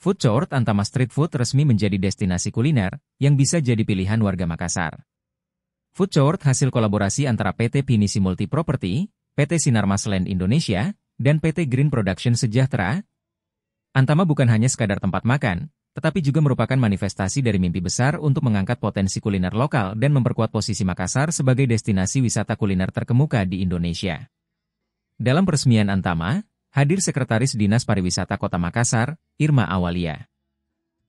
Food Court Antama Street Food resmi menjadi destinasi kuliner yang bisa jadi pilihan warga Makassar. Food Court hasil kolaborasi antara PT Pinisi Multi Property, PT Sinarmas Land Indonesia, dan PT Green Production Sejahtera. Antama bukan hanya sekadar tempat makan, tetapi juga merupakan manifestasi dari mimpi besar untuk mengangkat potensi kuliner lokal dan memperkuat posisi Makassar sebagai destinasi wisata kuliner terkemuka di Indonesia. Dalam peresmian Antama, Hadir Sekretaris Dinas Pariwisata Kota Makassar, Irma Awalia.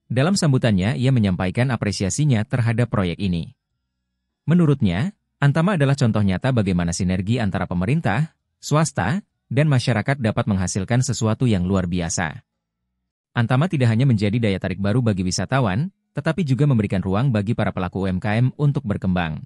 Dalam sambutannya, ia menyampaikan apresiasinya terhadap proyek ini. Menurutnya, Antama adalah contoh nyata bagaimana sinergi antara pemerintah, swasta, dan masyarakat dapat menghasilkan sesuatu yang luar biasa. Antama tidak hanya menjadi daya tarik baru bagi wisatawan, tetapi juga memberikan ruang bagi para pelaku UMKM untuk berkembang.